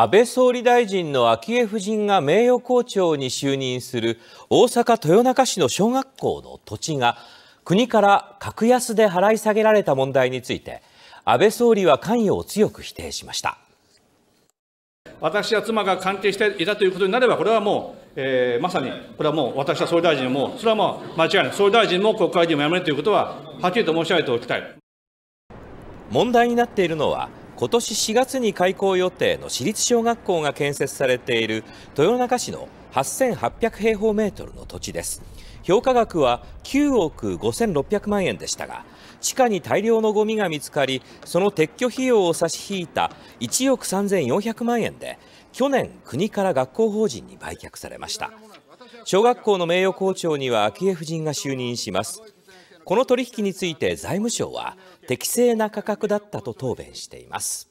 安倍総理大臣の昭恵夫人が名誉校長に就任する大阪豊中市の小学校の土地が国から格安で払い下げられた問題について安倍総理は関与を強く否定しました私や妻が関係していたということになれば、これはもう、えー、まさに、これはもう私は総理大臣も、それはもう間違いない、総理大臣も国会議員も辞めるということは、はっきりと申し上げておきたい問題になっているのは、今年4月に開校予定の私立小学校が建設されている豊中市の8800平方メートルの土地です評価額は9億5600万円でしたが地下に大量のゴミが見つかりその撤去費用を差し引いた1億3400万円で去年国から学校法人に売却されました小学校の名誉校長には昭恵夫人が就任しますこの取引について財務省は適正な価格だったと答弁しています